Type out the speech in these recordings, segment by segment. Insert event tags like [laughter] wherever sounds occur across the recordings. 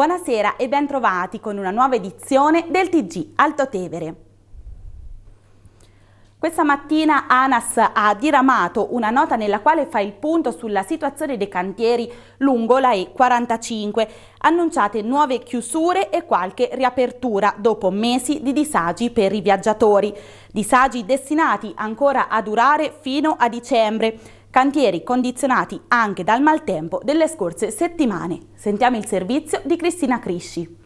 Buonasera e bentrovati con una nuova edizione del TG Alto Tevere. Questa mattina ANAS ha diramato una nota nella quale fa il punto sulla situazione dei cantieri lungo la E45, annunciate nuove chiusure e qualche riapertura dopo mesi di disagi per i viaggiatori, disagi destinati ancora a durare fino a dicembre. Cantieri condizionati anche dal maltempo delle scorse settimane. Sentiamo il servizio di Cristina Crisci.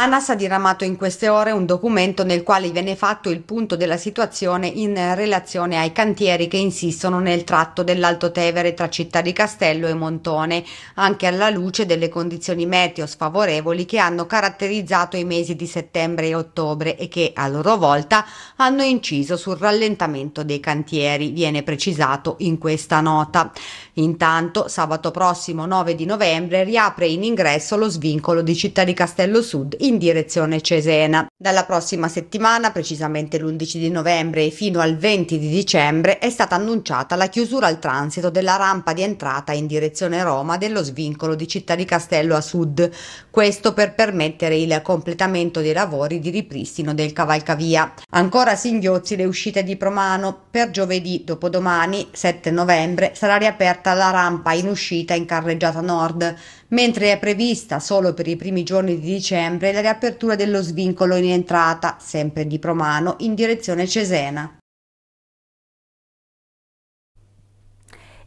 ANAS ha diramato in queste ore un documento nel quale viene fatto il punto della situazione in relazione ai cantieri che insistono nel tratto dell'Alto Tevere tra Città di Castello e Montone, anche alla luce delle condizioni meteo sfavorevoli che hanno caratterizzato i mesi di settembre e ottobre e che a loro volta hanno inciso sul rallentamento dei cantieri, viene precisato in questa nota. Intanto sabato prossimo 9 di novembre riapre in ingresso lo svincolo di Città di Castello Sud in direzione Cesena. Dalla prossima settimana, precisamente l'11 di novembre e fino al 20 di dicembre, è stata annunciata la chiusura al transito della rampa di entrata in direzione Roma dello svincolo di Città di Castello a sud, questo per permettere il completamento dei lavori di ripristino del cavalcavia. Ancora singhiozzi le uscite di Promano. Per giovedì, dopodomani, 7 novembre, sarà riaperta la rampa in uscita in carreggiata nord mentre è prevista solo per i primi giorni di dicembre la riapertura dello svincolo in entrata, sempre di Promano, in direzione Cesena.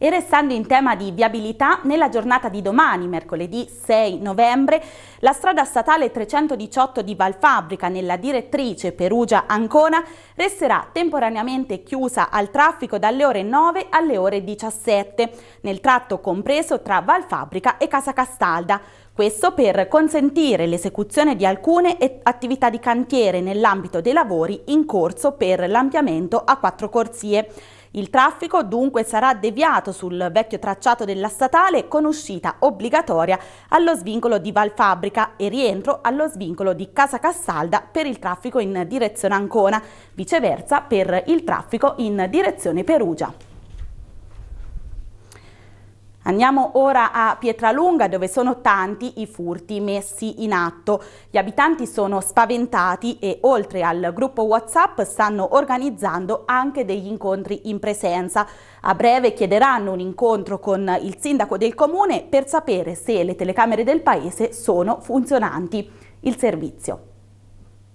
E restando in tema di viabilità, nella giornata di domani, mercoledì 6 novembre, la strada statale 318 di Valfabbrica nella direttrice Perugia-Ancona resterà temporaneamente chiusa al traffico dalle ore 9 alle ore 17, nel tratto compreso tra Valfabbrica e Casa Castalda. Questo per consentire l'esecuzione di alcune attività di cantiere nell'ambito dei lavori in corso per l'ampliamento a quattro corsie. Il traffico dunque sarà deviato sul vecchio tracciato della statale con uscita obbligatoria allo svincolo di Valfabbrica e rientro allo svincolo di Casa Cassalda per il traffico in direzione Ancona, viceversa per il traffico in direzione Perugia. Andiamo ora a Pietralunga dove sono tanti i furti messi in atto. Gli abitanti sono spaventati e oltre al gruppo Whatsapp stanno organizzando anche degli incontri in presenza. A breve chiederanno un incontro con il sindaco del comune per sapere se le telecamere del paese sono funzionanti. Il servizio.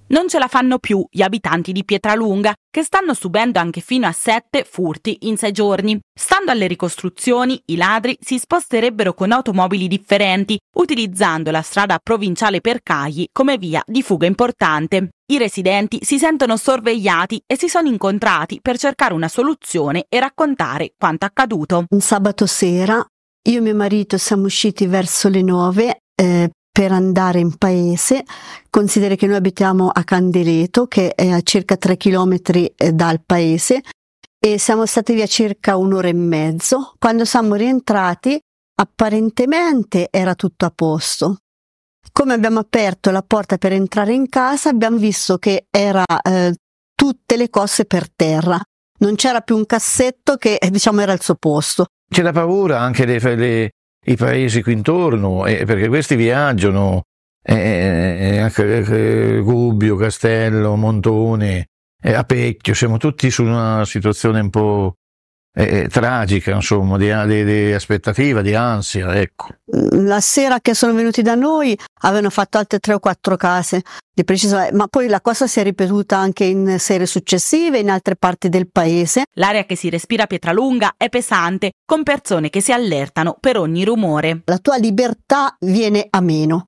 Non ce la fanno più gli abitanti di Pietralunga, che stanno subendo anche fino a sette furti in sei giorni. Stando alle ricostruzioni, i ladri si sposterebbero con automobili differenti, utilizzando la strada provinciale per Cagli come via di fuga importante. I residenti si sentono sorvegliati e si sono incontrati per cercare una soluzione e raccontare quanto accaduto. Un sabato sera io e mio marito siamo usciti verso le nove eh, per andare in paese. Consideri che noi abitiamo a Candeleto, che è a circa 3 km eh, dal paese, e siamo stati via circa un'ora e mezzo. Quando siamo rientrati, apparentemente era tutto a posto. Come abbiamo aperto la porta per entrare in casa, abbiamo visto che era eh, tutte le cose per terra. Non c'era più un cassetto che eh, diciamo era al suo posto. C'è la paura anche dei, dei, i paesi qui intorno, eh, perché questi viaggiano, eh, eh, eh, eh anche Gubbio, Castello, Montone, eh, Apecchio, siamo tutti su una situazione un po' eh, tragica, insomma, di, di, di, aspettativa, di ansia. Ecco. La sera che sono venuti da noi avevano fatto altre tre o quattro case, di preciso, eh, ma poi la cosa si è ripetuta anche in sere successive, in altre parti del paese. L'aria che si respira a Pietralunga è pesante, con persone che si allertano per ogni rumore. La tua libertà viene a meno.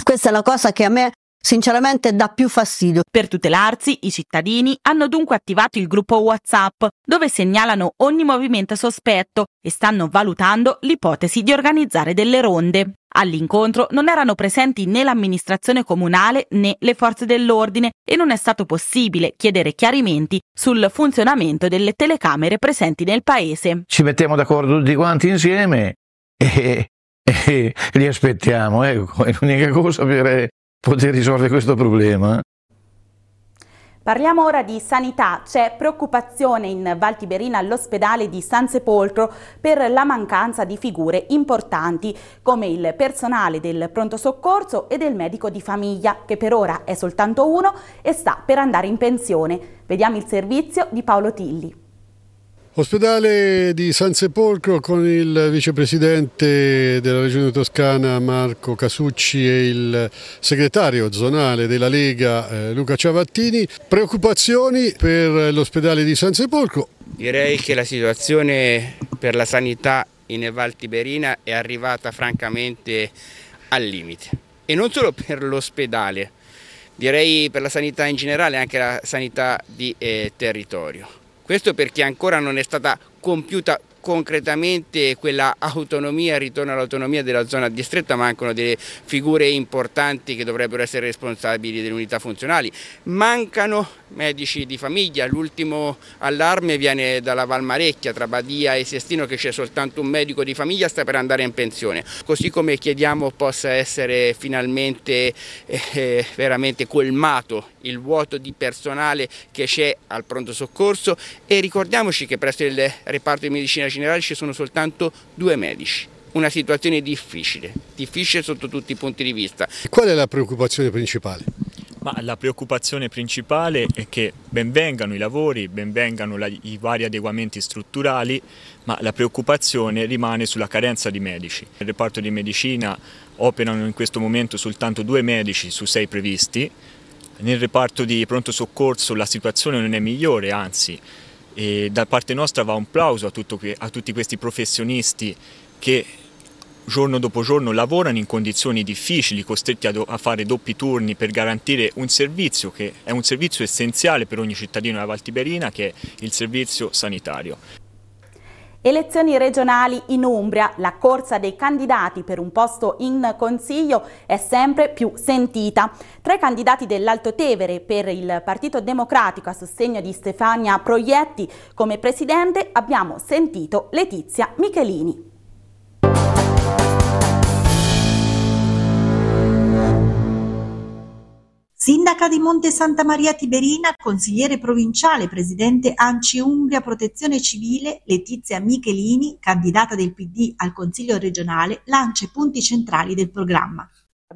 Questa è la cosa che a me Sinceramente dà più fastidio. Per tutelarsi, i cittadini hanno dunque attivato il gruppo WhatsApp, dove segnalano ogni movimento sospetto e stanno valutando l'ipotesi di organizzare delle ronde. All'incontro non erano presenti né l'amministrazione comunale né le forze dell'ordine e non è stato possibile chiedere chiarimenti sul funzionamento delle telecamere presenti nel paese. Ci mettiamo d'accordo tutti quanti insieme e, e li aspettiamo, ecco, è l'unica cosa per, poter risolvere questo problema. Parliamo ora di sanità. C'è preoccupazione in Valtiberina all'ospedale di San Sepolcro per la mancanza di figure importanti come il personale del pronto soccorso e del medico di famiglia, che per ora è soltanto uno e sta per andare in pensione. Vediamo il servizio di Paolo Tilli. Ospedale di San Sepolcro con il vicepresidente della regione toscana Marco Casucci e il segretario zonale della Lega eh, Luca Ciavattini. Preoccupazioni per l'ospedale di San Sepolcro? Direi che la situazione per la sanità in Val Tiberina è arrivata francamente al limite e non solo per l'ospedale, direi per la sanità in generale e anche la sanità di eh, territorio questo perché ancora non è stata compiuta concretamente quella autonomia, ritorno all'autonomia della zona distretta, mancano delle figure importanti che dovrebbero essere responsabili delle unità funzionali, mancano medici di famiglia, l'ultimo allarme viene dalla Valmarecchia tra Badia e Sestino che c'è soltanto un medico di famiglia sta per andare in pensione, così come chiediamo possa essere finalmente eh, veramente colmato il vuoto di personale che c'è al pronto soccorso e ricordiamoci che presso il reparto di medicina generale ci sono soltanto due medici una situazione difficile, difficile sotto tutti i punti di vista. Qual è la preoccupazione principale? Ma la preoccupazione principale è che ben vengano i lavori, benvengano la, i vari adeguamenti strutturali, ma la preoccupazione rimane sulla carenza di medici. Nel reparto di medicina operano in questo momento soltanto due medici su sei previsti, nel reparto di pronto soccorso la situazione non è migliore, anzi da parte nostra va un plauso a, que a tutti questi professionisti che giorno dopo giorno lavorano in condizioni difficili, costretti a, a, fare doppi turni per garantire un servizio che è un servizio essenziale per ogni cittadino della Valtiberina, che è il servizio sanitario. Elezioni regionali in Umbria, la corsa dei candidati per un posto in consiglio è sempre più sentita. Tra i candidati dell'Alto Tevere per il Partito Democratico a sostegno di Stefania Proietti come presidente abbiamo sentito Letizia Michelini. Sindaca di Monte Santa Maria Tiberina, consigliere provinciale, presidente ANCI Umbria Protezione Civile, Letizia Michelini, candidata del PD al Consiglio regionale, lancia i punti centrali del programma.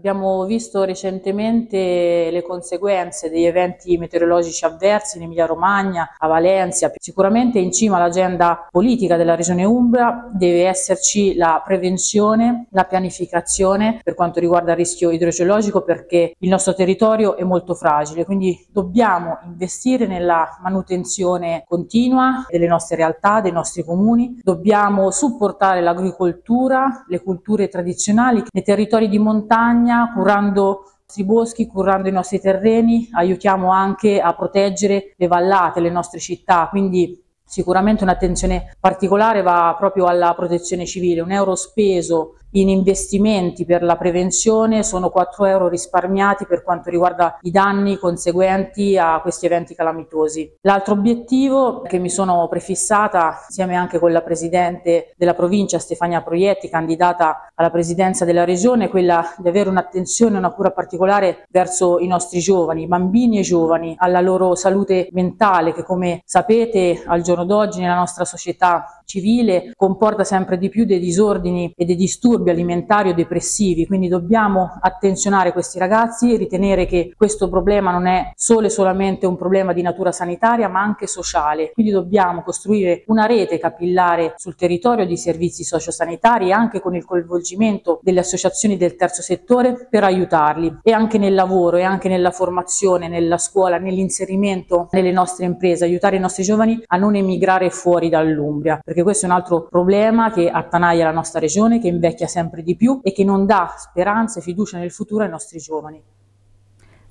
Abbiamo visto recentemente le conseguenze degli eventi meteorologici avversi in Emilia-Romagna, a Valencia. Sicuramente in cima all'agenda politica della Regione Umbra deve esserci la prevenzione, la pianificazione per quanto riguarda il rischio idrogeologico perché il nostro territorio è molto fragile, quindi dobbiamo investire nella manutenzione continua delle nostre realtà, dei nostri comuni, dobbiamo supportare l'agricoltura, le culture tradizionali, nei territori di montagna montagna, curando i nostri boschi, curando i nostri terreni, aiutiamo anche a proteggere le vallate, le nostre città, quindi sicuramente un'attenzione particolare va proprio alla protezione civile, un euro speso in investimenti per la prevenzione sono 4 euro risparmiati per quanto riguarda i danni conseguenti a questi eventi calamitosi. L'altro obiettivo che mi sono prefissata insieme anche con la Presidente della provincia Stefania Proietti, candidata alla Presidenza della Regione, è quella di avere un'attenzione e una cura particolare verso i nostri giovani, bambini e giovani, alla loro salute mentale che come sapete al giorno d'oggi nella nostra società civile comporta sempre di più dei disordini e dei disturbi disturbi alimentari o depressivi, quindi dobbiamo attenzionare questi ragazzi e ritenere che questo problema non è solo e solamente un problema di natura sanitaria ma anche sociale, quindi dobbiamo costruire una rete capillare sul territorio di servizi sociosanitari anche con il coinvolgimento delle associazioni del terzo settore per aiutarli e anche nel lavoro e anche nella formazione, nella scuola, nell'inserimento nelle nostre imprese, aiutare i nostri giovani a non emigrare fuori dall'Umbria, perché questo è un altro problema che attanaglia la nostra regione, che invecchia sempre di più e che non dà speranza e fiducia nel futuro ai nostri giovani.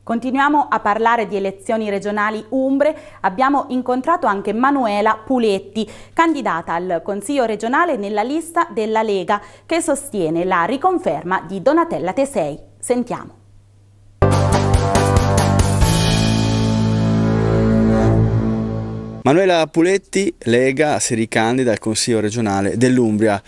Continuiamo a parlare di elezioni regionali umbre. Abbiamo incontrato anche Manuela Puletti, candidata al Consiglio regionale nella lista della Lega, che sostiene la riconferma di Donatella Tesei. Sentiamo. Manuela Puletti, Lega, si ricandida al Consiglio regionale dell'Umbria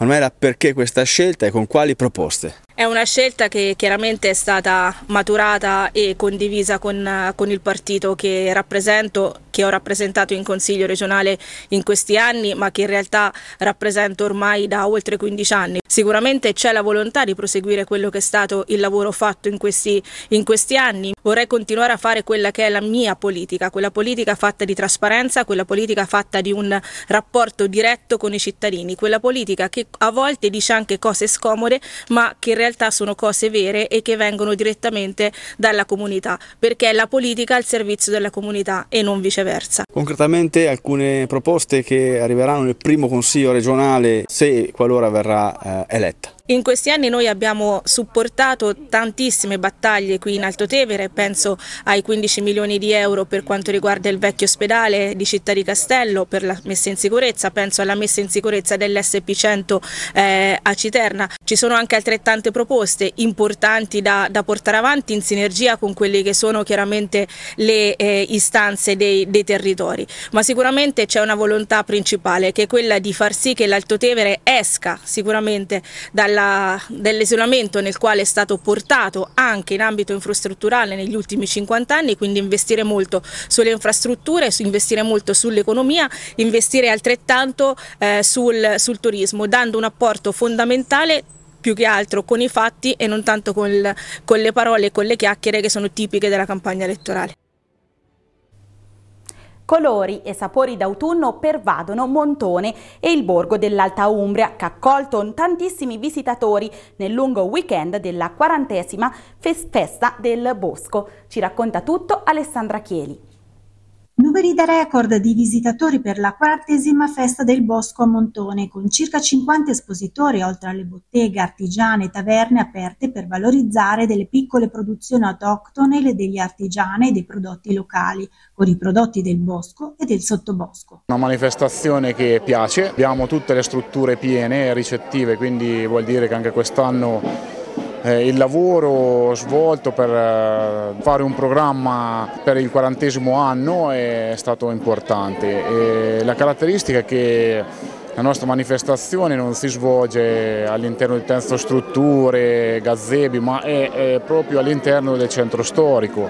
ma non era perché questa scelta e con quali proposte. È una scelta che chiaramente è stata maturata e condivisa con, con, il partito che rappresento, che ho rappresentato in Consiglio regionale in questi anni, ma che in realtà rappresento ormai da oltre 15 anni. Sicuramente c'è la volontà di proseguire quello che è stato il lavoro fatto in questi, in questi anni. Vorrei continuare a fare quella che è la mia politica, quella politica fatta di trasparenza, quella politica fatta di un rapporto diretto con i cittadini, quella politica che a volte dice anche cose scomode, ma che in realtà realtà sono cose vere e che vengono direttamente dalla comunità, perché è la politica al servizio della comunità e non viceversa. Concretamente alcune proposte che arriveranno nel primo Consiglio regionale se qualora verrà eh, eletta. In questi anni noi abbiamo supportato tantissime battaglie qui in Alto Tevere, penso ai 15 milioni di euro per quanto riguarda il vecchio ospedale di Città di Castello per la messa in sicurezza, penso alla messa in sicurezza dell'SP100 eh, a Citerna. Ci sono anche altrettante proposte importanti da, da, portare avanti in sinergia con quelle che sono chiaramente le eh, istanze dei, dei territori, ma sicuramente c'è una volontà principale che è quella di far sì che l'Alto Tevere esca sicuramente dalla dell'isolamento nel quale è stato portato anche in ambito infrastrutturale negli ultimi 50 anni, quindi investire molto sulle infrastrutture, investire molto sull'economia, investire altrettanto eh, sul, sul turismo, dando un apporto fondamentale più che altro con i fatti e non tanto con, con le parole e con le chiacchiere che sono tipiche della campagna elettorale. Colori e sapori d'autunno pervadono Montone e il borgo dell'Alta Umbria, che ha accolto tantissimi visitatori nel lungo weekend della quarantesima festa del bosco. Ci racconta tutto Alessandra Chieli. Numeri da record di visitatori per la quarantesima festa del Bosco a Montone, con circa 50 espositori, oltre alle botteghe, artigiane e taverne aperte per valorizzare delle piccole produzioni autoctone, e degli artigiani e dei prodotti locali, con i prodotti del bosco e del sottobosco. Una manifestazione che piace, abbiamo tutte le strutture piene, e ricettive, quindi vuol dire che anche quest'anno eh, il lavoro svolto per eh, fare un programma per il quarantesimo anno è stato importante. E la caratteristica è che la nostra manifestazione non si svolge all'interno di terzo strutture, gazebi, ma è, è proprio all'interno del centro storico,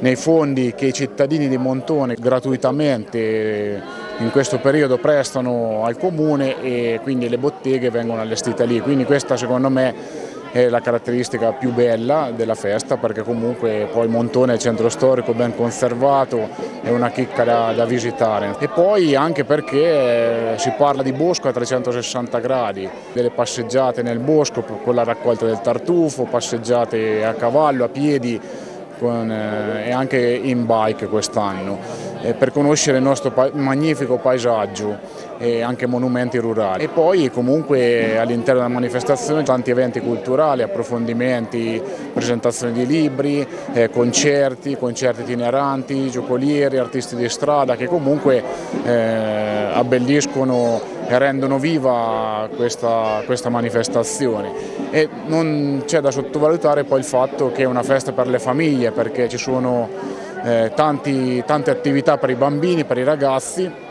nei fondi che i cittadini di Montone gratuitamente in questo periodo prestano al comune e quindi le botteghe vengono allestite lì. Quindi questa secondo me è la caratteristica più bella della festa perché comunque poi Montone è centro storico ben conservato, è una chicca da, da visitare e poi anche perché eh, si parla di bosco a 360 gradi, delle passeggiate nel bosco con la raccolta del tartufo, passeggiate a cavallo, a piedi con, eh, e anche in bike quest'anno eh, per conoscere il nostro pa magnifico paesaggio e anche monumenti rurali. E poi comunque all'interno della manifestazione tanti eventi culturali, approfondimenti, presentazioni di libri, eh, concerti, concerti itineranti, giocolieri, artisti di strada che comunque eh, abbelliscono e rendono viva questa, questa manifestazione. E non c'è da sottovalutare poi il fatto che è una festa per le famiglie perché ci sono eh, tanti, tante attività per i bambini, per i ragazzi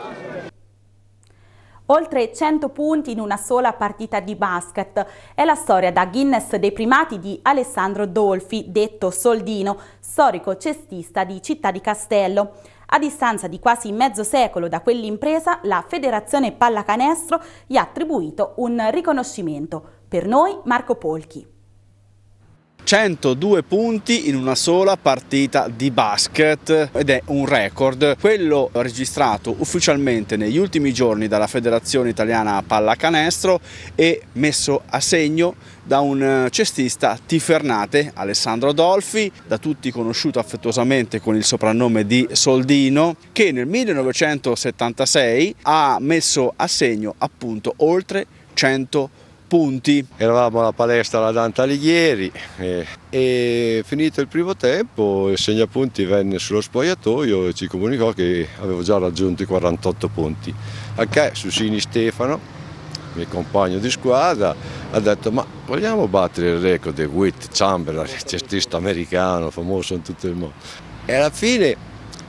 oltre 100 punti in una sola partita di basket. È la storia da Guinness dei primati di Alessandro Dolfi, detto Soldino, storico cestista di Città di Castello. A distanza di quasi mezzo secolo da quell'impresa, la Federazione Pallacanestro gli ha attribuito un riconoscimento. Per noi Marco Polchi. 102 punti in una sola partita di basket ed è un record, quello registrato ufficialmente negli ultimi giorni dalla Federazione Italiana Pallacanestro e messo a segno da un eh, cestista tifernate, Alessandro Dolfi, da tutti conosciuto affettuosamente con il soprannome di Soldino, che nel 1976 ha messo a segno appunto oltre 100 punti spunti. Eravamo alla palestra alla Dante Alighieri e, e finito il primo tempo il segnapunti venne sullo spogliatoio e ci comunicò che avevo già raggiunto i 48 punti. Al che Susini Stefano mio compagno di squadra, ha detto ma vogliamo battere il record di Witt Chamberlain, cestista americano, famoso in tutto il mondo. E alla fine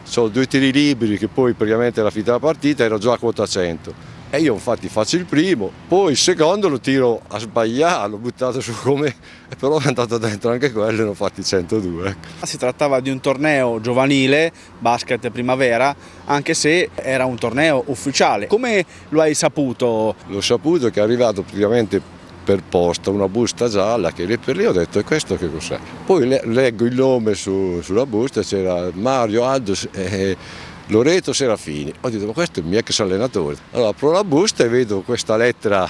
sono due tiri liberi che poi praticamente alla fine della partita ero già a quota 100. E io infatti faccio il primo, poi il secondo lo tiro a sbagliare, l'ho buttato su come, [laughs] però è andato dentro anche quello e ne ho fatti 102. Ecco. Ah, si trattava di un torneo giovanile, basket primavera, anche se era un torneo ufficiale. Come lo hai saputo? L'ho saputo che è arrivato praticamente per posta una busta gialla che lì per lì ho detto e questo che cos'è? Poi leggo il nome su, sulla busta, c'era Mario Aldos Eh, Loreto Serafini. Ho detto ma questo è il mio ex allenatore. Allora apro la busta e vedo questa lettera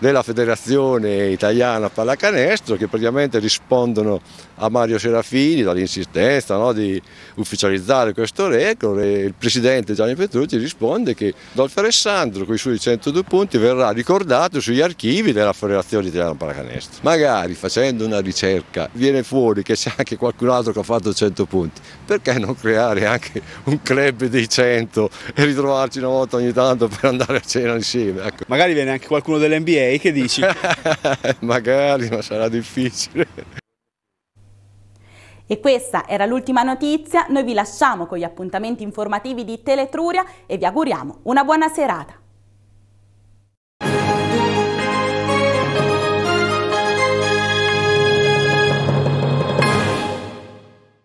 della Federazione Italiana Pallacanestro che praticamente rispondono a Mario Serafini dall'insistenza no, di ufficializzare questo record e il presidente Gianni Petrucci risponde che Dolfo Alessandro con i suoi 102 punti verrà ricordato sugli archivi della Federazione Italiana Pallacanestro. Magari facendo una ricerca viene fuori che c'è anche qualcun altro che ha fatto 100 punti, perché non creare anche un club dei 100 e ritrovarci una volta ogni tanto per andare a cena insieme? Ecco. Magari viene anche qualcuno dell'NBA 6, che dici? [laughs] Magari, ma sarà difficile. E questa era l'ultima notizia, noi vi lasciamo con gli appuntamenti informativi di Teletruria e vi auguriamo una buona serata.